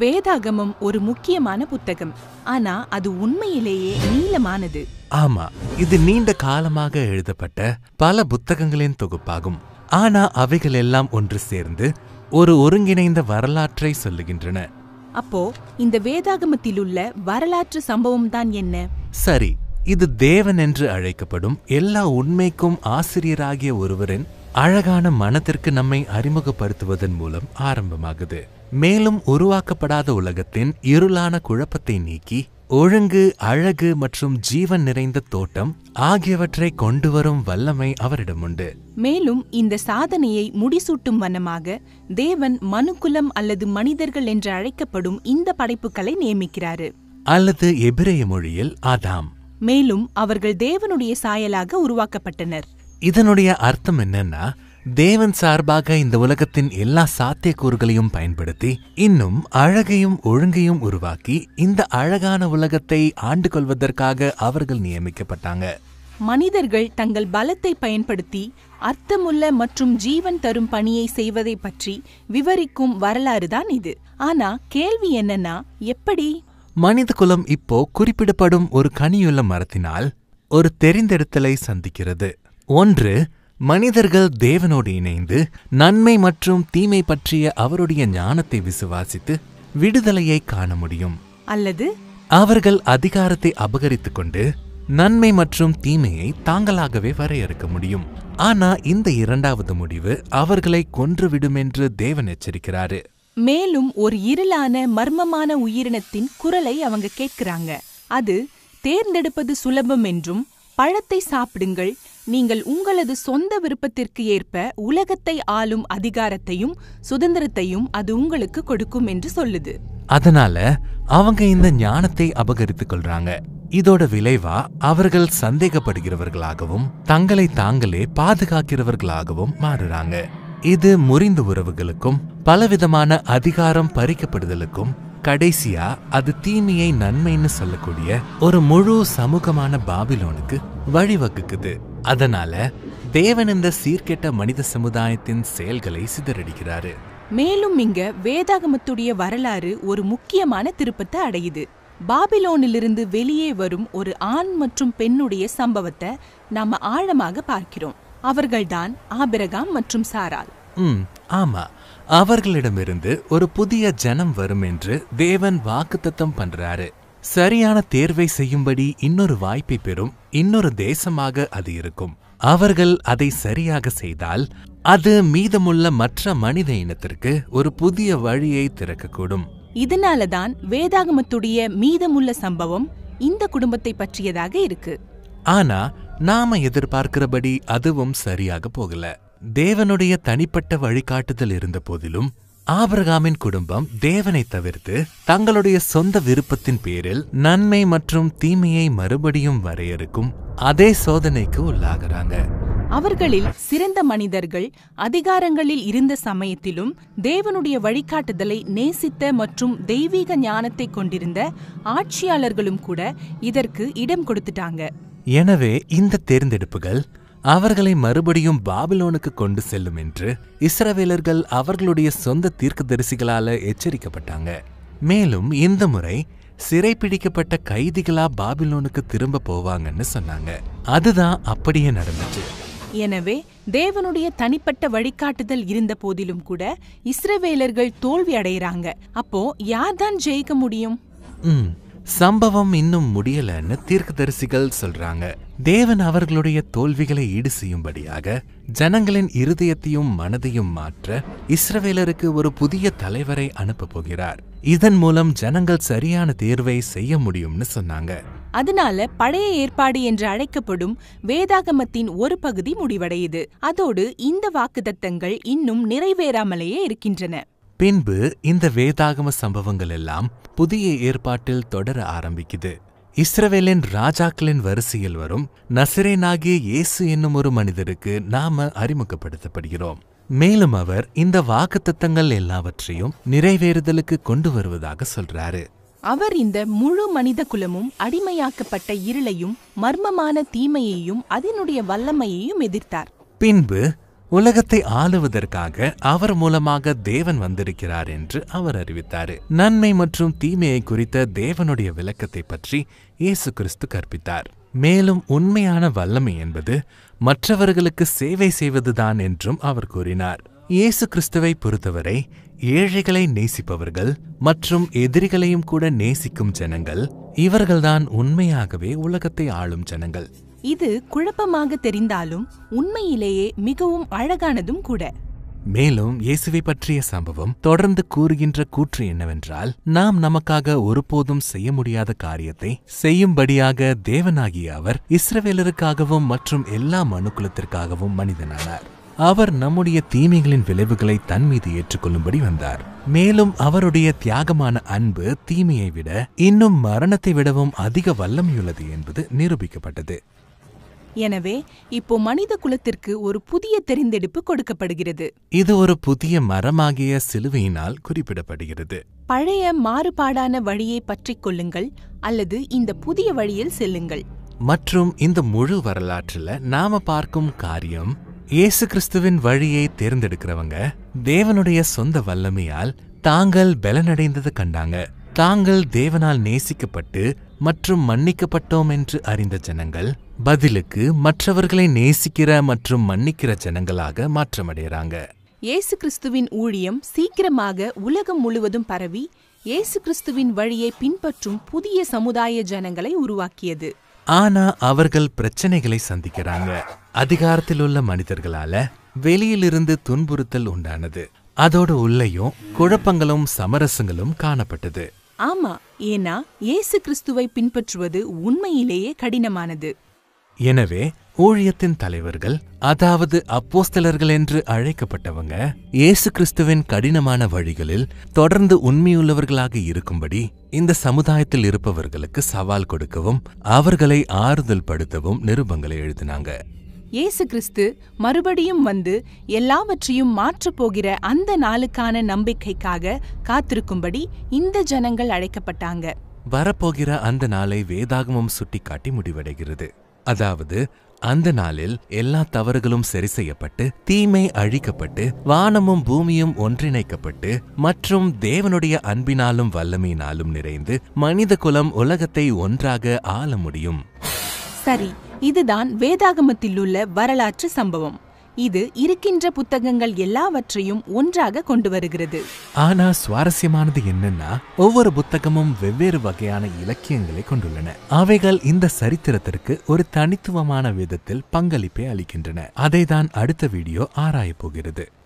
வேதாகமம் ஒரு முக்கியமான புத்தகம் ஆனா அது உண்மையிலேயே நீளமானது ஆமா இது நீண்ட காலமாக எழுதப்பட்ட பல புத்தகங்களின் தொகுப்பாகும் ஆனா அவைகள் எல்லாம் ஒன்று சேர்ந்து ஒரு ஒருங்கிணைந்த வரலாற்றை சொல்லுகின்றன அப்போ இந்த வேதாகமத்தில் உள்ள வரலாற்று சம்பவம் தான் என்ன சரி இது தேவன் என்று அழைக்கப்படும் எல்லா உண்மைக்கும் ஆசிரியராகிய ஒருவரின் அழகான மனத்திற்கு நம்மை அறிமுகப்படுத்துவதன் மூலம் ஆரம்பமாகுது மேலும் உருவாக்கப்படாத உலகத்தின் இருளான குழப்பத்தை நீக்கி ஒழுங்கு அழகு மற்றும் ஜீவன் நிறைந்த தோட்டம் ஆகியவற்றை கொண்டு வரும் வல்லமை அவரிடம் உண்டு மேலும் இந்த சாதனையை முடிசூட்டும் வண்ணமாக தேவன் மனுக்குலம் அல்லது மனிதர்கள் என்று அழைக்கப்படும் இந்த படைப்புகளை நியமிக்கிறாரு அல்லது எபிரேய மொழியில் ஆதாம் மேலும் அவர்கள் தேவனுடைய சாயலாக உருவாக்கப்பட்டனர் இதனுடைய அர்த்தம் என்னன்னா தேவன் சார்பாக இந்த உலகத்தின் எல்லா சாத்தியக்கூறுகளையும் பயன்படுத்தி இன்னும் அழகையும் ஒழுங்கையும் உருவாக்கி இந்த அழகான உலகத்தை ஆண்டு கொள்வதற்காக அவர்கள் நியமிக்கப்பட்டாங்க மனிதர்கள் தங்கள் பலத்தை பயன்படுத்தி அர்த்தமுள்ள மற்றும் ஜீவன் தரும் பணியை செய்வதை பற்றி விவரிக்கும் வரலாறு தான் இது ஆனா கேள்வி என்னன்னா எப்படி மனித குலம் இப்போ குறிப்பிடப்படும் ஒரு கனியுள்ள மரத்தினால் ஒரு தெரிந்தெடுத்தலை சந்திக்கிறது ஒன்று மனிதர்கள் தேவனோடு இணைந்து நன்மை மற்றும் தீமை பற்றிய அவருடைய ஞானத்தை விசுவாசித்து விடுதலையை காண முடியும் அல்லது அவர்கள் அதிகாரத்தை அபகரித்துக் கொண்டு நன்மை மற்றும் தீமையை தாங்களாகவே வரையறுக்க முடியும் ஆனா இந்த இரண்டாவது முடிவு அவர்களை கொன்றுவிடும் என்று தேவன் எச்சரிக்கிறாரு மேலும் ஒரு இருளான மர்மமான உயிரினத்தின் குரலை அவங்க கேட்கிறாங்க அது தேர்ந்தெடுப்பது சுலபம் என்றும் பழத்தை சாப்பிடுங்கள் நீங்கள் உங்களது சொந்த விருப்பத்திற்கு ஏற்ப உலகத்தை ஆளும் அதிகாரத்தையும் சுதந்திரத்தையும் அது உங்களுக்கு கொடுக்கும் என்று சொல்லுது அதனால அவங்க இந்த ஞானத்தை அபகரித்துக் கொள்றாங்க இதோட விளைவா அவர்கள் சந்தேகப்படுகிறவர்களாகவும் தங்களை தாங்களே பாதுகாக்கிறவர்களாகவும் மாறுறாங்க இது முறிந்த உறவுகளுக்கும் பலவிதமான அதிகாரம் பறிக்கப்படுதலுக்கும் கடைசியா அது தீமையை நன்மைன்னு சொல்லக்கூடிய ஒரு முழு சமூகமான பாபிலோனுக்கு வழிவகுக்குது அதனால தேவன் இந்த சீர்கெட்ட மனித சமுதாயத்தின் செயல்களை சிதறடிக்கிறாரு மேலும் இங்க வேதாகமத்துடைய வரலாறு ஒரு முக்கியமான திருப்பத்தை அடையுது பாபிலோனிலிருந்து வெளியே வரும் ஒரு ஆண் மற்றும் பெண்ணுடைய சம்பவத்தை நாம ஆழமாக பார்க்கிறோம் அவர்கள்தான் ஆபிரகாம் மற்றும் சாரால் உம் ஆமா அவர்களிடமிருந்து ஒரு புதிய ஜனம் வரும் என்று தேவன் வாக்குத்தத்தம் பண்றாரு சரியான தேர்வை செய்யும்படி இன்னொரு வாய்ப்பை பெறும் இன்னொரு தேசமாக அது இருக்கும் அவர்கள் அதை சரியாக செய்தால் அது மீதமுள்ள மற்ற மனித இனத்திற்கு ஒரு புதிய வழியை திறக்கக்கூடும் இதனாலதான் வேதாகமத்துடைய மீதமுள்ள சம்பவம் இந்த குடும்பத்தை பற்றியதாக இருக்கு ஆனா நாம எதிர்பார்க்கிறபடி அதுவும் சரியாக போகல தேவனுடைய தனிப்பட்ட வழிகாட்டுதல் இருந்த போதிலும் ஆபரகாமின் குடும்பம் தேவனை தவிர்த்து தங்களுடைய சொந்த விருப்பத்தின் பேரில் நன்மை மற்றும் தீமையை மறுபடியும் வரையறுக்கும் அதே சோதனைக்கு உள்ளாகிறாங்க அவர்களில் சிறந்த மனிதர்கள் அதிகாரங்களில் இருந்த சமயத்திலும் தேவனுடைய வழிகாட்டுதலை நேசித்த மற்றும் தெய்வீக ஞானத்தை கொண்டிருந்த ஆட்சியாளர்களும் கூட இதற்கு இடம் கொடுத்துட்டாங்க எனவே இந்த தேர்ந்தெடுப்புகள் அவர்களை மறுபடியும் பாபிலோனுக்கு கொண்டு செல்லும் என்று இஸ்ரவேலர்கள் அவர்களுடைய சொந்த தீர்க்க தரிசிகளால் எச்சரிக்கப்பட்டாங்க மேலும் இந்த முறை சிறைப்பிடிக்கப்பட்ட கைதிகளா பாபிலோனுக்கு திரும்ப போவாங்கன்னு சொன்னாங்க அதுதான் அப்படியே நடந்துச்சு எனவே தேவனுடைய தனிப்பட்ட வழிகாட்டுதல் இருந்த போதிலும் கூட இஸ்ரவேலர்கள் தோல்வி அடைகிறாங்க அப்போ யார் தான் ஜெயிக்க முடியும் சம்பவம் இன்னும் முடியலன்னு தீர்க்கதரிசிகள் சொல்றாங்க தேவன் அவர்களுடைய தோல்விகளை ஈடு செய்யும்படியாக ஜனங்களின் இருதயத்தையும் மனதையும் மாற்ற இஸ்ரவேலருக்கு ஒரு புதிய தலைவரை அனுப்ப போகிறார் இதன் மூலம் ஜனங்கள் சரியான தேர்வை செய்ய முடியும்னு சொன்னாங்க அதனால பழைய ஏற்பாடு என்று அழைக்கப்படும் வேதாகமத்தின் ஒரு பகுதி முடிவடையுது அதோடு இந்த வாக்குதத்தங்கள் இன்னும் நிறைவேறாமலேயே இருக்கின்றன பின்பு இந்த வேதாகம சம்பவங்கள் எல்லாம் புதிய ஏற்பாட்டில் தொடர ஆரம்பிக்குது இஸ்ரவேலின் ராஜாக்களின் வரிசையில் வரும் நசிரேனாகிய இயேசு என்னும் ஒரு மனிதருக்கு நாம அறிமுகப்படுத்தப்படுகிறோம் மேலும் அவர் இந்த வாக்குத்தத்தங்கள் எல்லாவற்றையும் நிறைவேறுதலுக்கு கொண்டு வருவதாக சொல்றாரு அவர் இந்த முழு மனித குலமும் அடிமையாக்கப்பட்ட இருளையும் மர்மமான தீமையையும் அதனுடைய வல்லமையையும் எதிர்த்தார் பின்பு உலகத்தை ஆளுவதற்காக அவர் மூலமாக தேவன் வந்திருக்கிறார் என்று அவர் அறிவித்தார் நன்மை மற்றும் தீமையை குறித்த தேவனுடைய விளக்கத்தை பற்றி இயேசு கிறிஸ்து கற்பித்தார் மேலும் உண்மையான வல்லமை என்பது மற்றவர்களுக்கு சேவை செய்வதுதான் என்றும் அவர் கூறினார் இயேசு கிறிஸ்துவை பொறுத்தவரை ஏழைகளை நேசிப்பவர்கள் மற்றும் எதிரிகளையும் கூட நேசிக்கும் ஜனங்கள் இவர்கள்தான் உண்மையாகவே உலகத்தை ஆளும் ஜனங்கள் இது குழப்பமாக தெரிந்தாலும் உண்மையிலேயே மிகவும் அழகானதும் கூட மேலும் இயேசுவை பற்றிய சம்பவம் தொடர்ந்து கூறுகின்ற கூற்று என்னவென்றால் நாம் நமக்காக ஒருபோதும் செய்ய முடியாத காரியத்தை செய்யும்படியாக தேவனாகிய அவர் இஸ்ரவேலருக்காகவும் மற்றும் எல்லா மனுக்குலத்திற்காகவும் மனிதனானார் அவர் நம்முடைய தீமைகளின் விளைவுகளை தன் மீது ஏற்றுக்கொள்ளும்படி வந்தார் மேலும் அவருடைய தியாகமான அன்பு தீமையை விட இன்னும் மரணத்தை விடவும் அதிக வல்லமையுள்ளது என்பது நிரூபிக்கப்பட்டது எனவே இப்போ மனித குலத்திற்கு ஒரு புதிய தெரிந்தெடுப்பு கொடுக்கப்படுகிறது இது ஒரு புதிய மரமாகிய சிலுவையினால் குறிப்பிடப்படுகிறது பழைய மாறுபாடான வழியை பற்றிக் கொள்ளுங்கள் அல்லது இந்த புதிய வழியில் செல்லுங்கள் மற்றும் இந்த முழு வரலாற்றில் நாம பார்க்கும் காரியம் இயேசு கிறிஸ்துவின் வழியை தேர்ந்தெடுக்கிறவங்க தேவனுடைய சொந்த வல்லமையால் தாங்கள் பலனடைந்தது கண்டாங்க தாங்கள் தேவனால் நேசிக்கப்பட்டு மற்றும் மன்னிக்கப்பட்டோம் என்று அறிந்த ஜனங்கள் பதிலுக்கு மற்றவர்களை நேசிக்கிற மற்றும் மன்னிக்கிற ஜனங்களாக மாற்றமடைகிறாங்க இயேசு கிறிஸ்துவின் ஊழியம் சீக்கிரமாக உலகம் முழுவதும் பரவி இயேசு கிறிஸ்துவின் வழியை பின்பற்றும் புதிய சமுதாய ஜனங்களை உருவாக்கியது ஆனா அவர்கள் பிரச்சனைகளை சந்திக்கிறாங்க அதிகாரத்தில் உள்ள மனிதர்களால வெளியிலிருந்து துன்புறுத்தல் உண்டானது அதோடு உள்ளேயும் குழப்பங்களும் சமரசங்களும் காணப்பட்டது ஆமா ஏனா இயேசு கிறிஸ்துவை பின்பற்றுவது உண்மையிலேயே கடினமானது எனவே ஊழியத்தின் தலைவர்கள் அதாவது அப்போஸ்தலர்கள் என்று அழைக்கப்பட்டவங்க இயேசு கிறிஸ்துவின் கடினமான வழிகளில் தொடர்ந்து உண்மையுள்ளவர்களாக இருக்கும்படி இந்த சமுதாயத்தில் இருப்பவர்களுக்கு சவால் கொடுக்கவும் அவர்களை ஆறுதல் படுத்தவும் நிருபங்களை எழுதினாங்க இயேசு கிறிஸ்து மறுபடியும் வந்து எல்லாவற்றையும் மாற்றப்போகிற அந்த நாளுக்கான நம்பிக்கைக்காக காத்திருக்கும்படி இந்த ஜனங்கள் அழைக்கப்பட்டாங்க வரப்போகிற அந்த நாளை வேதாகமம் சுட்டிக்காட்டி முடிவடைகிறது அதாவது அந்த நாளில் எல்லா தவறுகளும் சரி செய்யப்பட்டு தீமை அழிக்கப்பட்டு வானமும் பூமியும் ஒன்றிணைக்கப்பட்டு மற்றும் தேவனுடைய அன்பினாலும் வல்லமையினாலும் நிறைந்து மனித குலம் உலகத்தை ஒன்றாக ஆள முடியும் சரி இதுதான் வேதாகமத்தில் உள்ள வரலாற்று சம்பவம் இது இருக்கின்ற புத்தகங்கள் எல்லாவற்றையும் ஒன்றாக கொண்டு வருகிறது ஆனா சுவாரஸ்யமானது என்னன்னா ஒவ்வொரு புத்தகமும் வெவ்வேறு வகையான இலக்கியங்களை கொண்டுள்ளன அவைகள் இந்த சரித்திரத்திற்கு ஒரு தனித்துவமான விதத்தில் பங்களிப்பை அளிக்கின்றன அதை தான் அடுத்த வீடியோ ஆராயப்போகிறது போகிறது